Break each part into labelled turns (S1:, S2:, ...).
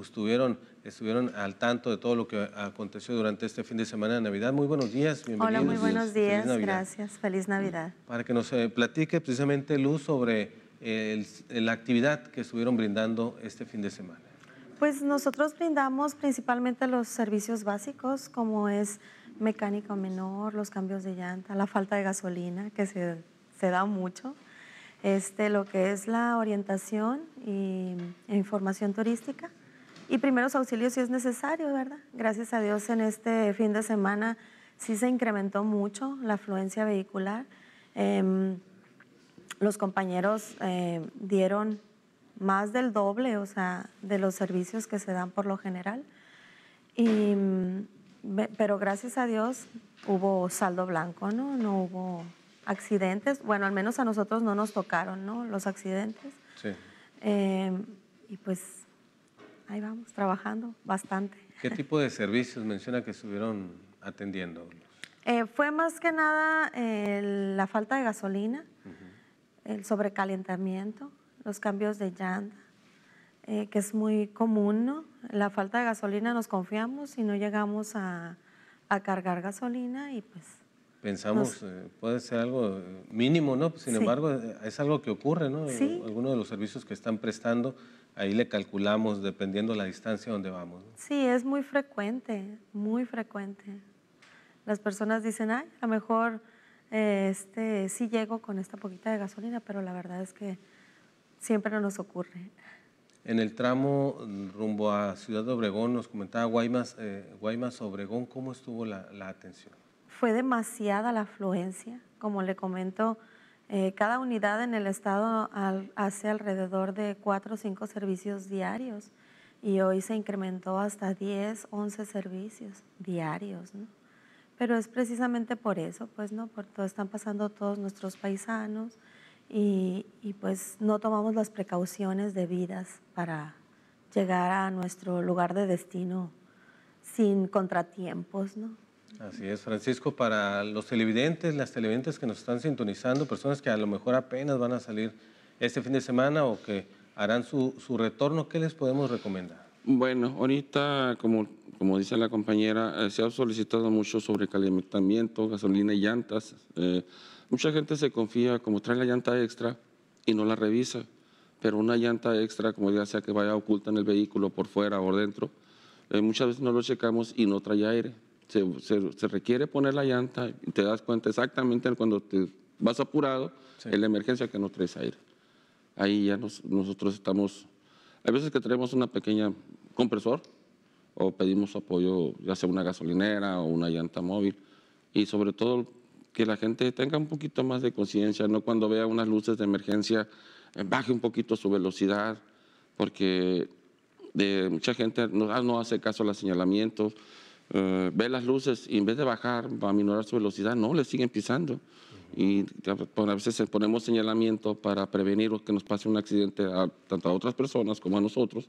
S1: estuvieron, estuvieron al tanto de todo lo que aconteció durante este fin de semana de Navidad. Muy buenos días, bienvenidos. Hola, muy buenos días, gracias,
S2: Feliz Navidad.
S1: Para que nos eh, platique precisamente Luz sobre la actividad que estuvieron brindando este fin de semana.
S2: Pues nosotros brindamos principalmente los servicios básicos, como es mecánico menor, los cambios de llanta, la falta de gasolina, que se, da mucho. Este, lo que es la orientación y, e información turística y primeros auxilios si es necesario, ¿verdad? Gracias a Dios en este fin de semana sí se incrementó mucho la afluencia vehicular. Em, los compañeros eh, dieron más del doble, o sea, de los servicios que se dan por lo general. Mm, pero gracias a Dios hubo saldo blanco, ¿no? No hubo accidentes. Bueno, al menos a nosotros no nos tocaron, ¿no? Los accidentes. Sí. Em, y pues ahí vamos, trabajando bastante.
S1: ¿Qué tipo de servicios menciona que estuvieron atendiendo?
S2: Eh, fue más que nada la falta de gasolina, el sobrecalentamiento, los cambios de llanta, eh, que es muy común, ¿no? La falta de gasolina nos confiamos y no llegamos a, cargar gasolina y pues...
S1: Pensamos, eh, puede ser algo mínimo, ¿no? Sin embargo, es algo que ocurre, ¿no? Sí. Algunos de los servicios que están prestando ahí le calculamos dependiendo la distancia donde vamos.
S2: Sí, es muy frecuente, muy frecuente. Las personas dicen, ay, a lo mejor este, sí llego con esta poquita de gasolina, pero la verdad es que siempre no nos ocurre.
S1: En el tramo rumbo a Ciudad de Obregón, nos comentaba Guaymas, eh, Guaymas Obregón, ¿cómo estuvo la, la atención?
S2: Fue demasiada la afluencia, como le comento eh, cada unidad en el estado hace alrededor de cuatro o cinco servicios diarios y hoy se incrementó hasta 10, 11 servicios diarios. ¿no? Pero es precisamente por eso, pues, ¿no? Por están pasando todos nuestros paisanos y, y pues no tomamos las precauciones debidas para llegar a nuestro lugar de destino sin contratiempos, ¿no?
S1: Así es, Francisco, para los televidentes, las televidentes que nos están sintonizando, personas que a lo mejor apenas van a salir este fin de semana o que harán su, retorno, ¿qué les podemos recomendar?
S3: Bueno, ahorita, como, como dice la compañera, eh, se ha solicitado mucho sobre calentamiento, gasolina y llantas. Eh, mucha gente se confía, como trae la llanta extra y no la revisa, pero una llanta extra, como ya sea que vaya oculta en el vehículo por fuera o dentro, eh, muchas veces no lo checamos y no trae aire se, se, requiere poner la llanta, y te das cuenta exactamente cuando te vas apurado, en la emergencia que no traes aire. Ahí ya nosotros estamos, hay veces que tenemos una pequeña compresor o pedimos apoyo, ya sea una gasolinera o una llanta móvil, y sobre todo que la gente tenga un poquito más de conciencia, no cuando vea unas luces de emergencia, eh, baje un poquito su velocidad, porque de, eh, mucha gente no, ah, no hace caso a los señalamientos eh, ve las luces y en vez de bajar, va a minorar su velocidad, no, le siguen pisando. Y pues, a veces ponemos señalamiento para prevenir que nos pase un accidente tanto a otras personas como a nosotros.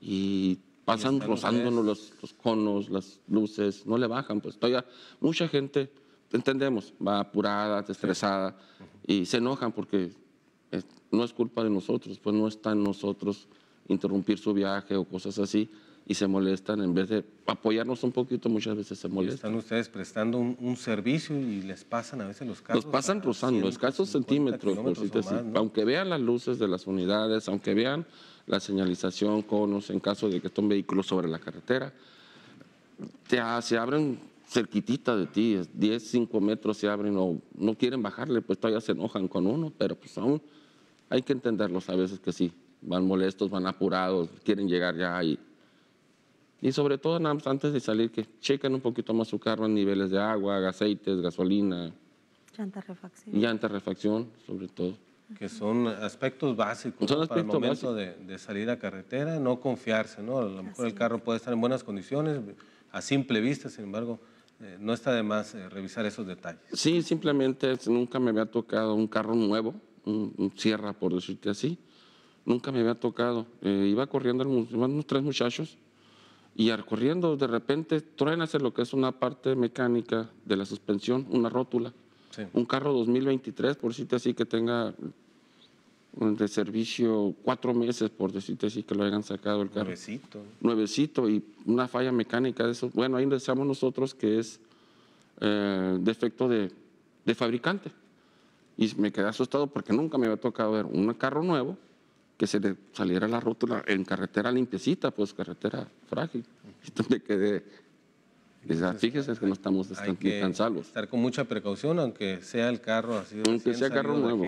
S3: Y pasan rozándonos los, conos, las luces, no le bajan. Pues todavía mucha gente, entendemos, va apurada, estresada y se enojan porque no es culpa de nosotros, pues no está en nosotros interrumpir su viaje o cosas así y se molestan en vez de apoyarnos un poquito, muchas veces se molestan. Están
S1: ustedes prestando un, servicio y les pasan a veces los casos. Los pasan rozando, escasos
S3: centímetros, por aunque vean las luces de las unidades, aunque vean la señalización, conos, en caso de que esté un vehículo sobre la carretera, se abren cerquitita de ti, 10, 5 metros se abren o no quieren bajarle, pues todavía se enojan con uno, pero pues aún hay que entenderlos a veces que sí, van molestos, van apurados, quieren llegar ya y y sobre todo, antes de salir, que chequen un poquito más su carro en niveles de agua, aceites, gasolina.
S2: Llanta refacción. Llanta
S3: refacción, sobre todo.
S1: Que son aspectos básicos son para el momento de, salir a carretera, no confiarse, ¿no? A lo mejor el carro puede estar en buenas condiciones, a simple vista, sin embargo, eh, no está de más eh, revisar esos detalles.
S3: Sí, simplemente nunca me había tocado un carro nuevo, un, Sierra, por decirte así. Nunca me había tocado. Eh, iba corriendo, unos tres muchachos, y al de repente hacer lo que es una parte mecánica de la suspensión, una rótula. Un carro 2023, por decirte así, que tenga mm, de servicio cuatro meses, por decirte así, que lo hayan sacado el carro. Nuevecito. Nuevecito y una falla mecánica de eso. Bueno, ahí deseamos nosotros que es eh, defecto de, de fabricante. Y me quedé asustado porque nunca me había tocado ver un carro nuevo que se le saliera la rótula en carretera limpiecita, pues carretera frágil. Donde quedé. fíjese que no estamos tan, que Estar
S1: con mucha precaución, aunque sea el carro así. Aunque sea carro nuevo.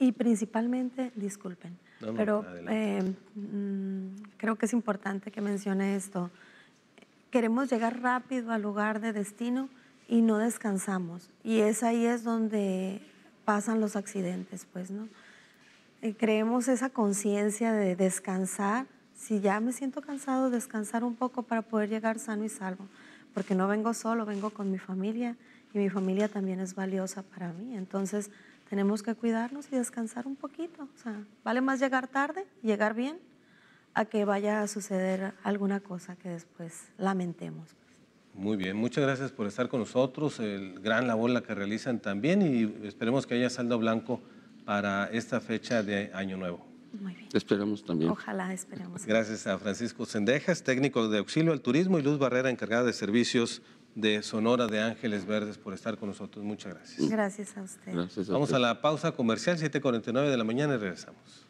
S2: Y principalmente, disculpen, pero eh, mm, creo que es importante que mencione esto. Queremos llegar rápido al lugar de destino y no descansamos. Y es ahí es donde pasan los accidentes, pues, ¿no? Eh, creemos esa conciencia de descansar. Si ya me siento cansado, descansar un poco para poder llegar sano y salvo. Porque no vengo solo, vengo con mi familia y mi familia también es valiosa para mí. Entonces tenemos que cuidarnos y descansar un poquito. sea, vale más llegar tarde, llegar bien, a que vaya a suceder alguna cosa que después lamentemos.
S1: Muy bien, muchas gracias por estar con nosotros, el gran labor la que realizan también y esperemos que haya saldo blanco para esta fecha de Año Nuevo. Muy bien. Esperamos también.
S2: Ojalá esperemos.
S1: Gracias a Francisco Sendejas, técnico de auxilio al turismo, y Luz Barrera, encargada de servicios de Sonora de Ángeles Verdes, por estar con nosotros. Muchas gracias.
S2: Gracias a usted.
S1: Vamos a la pausa comercial, 7.49 de la mañana y regresamos.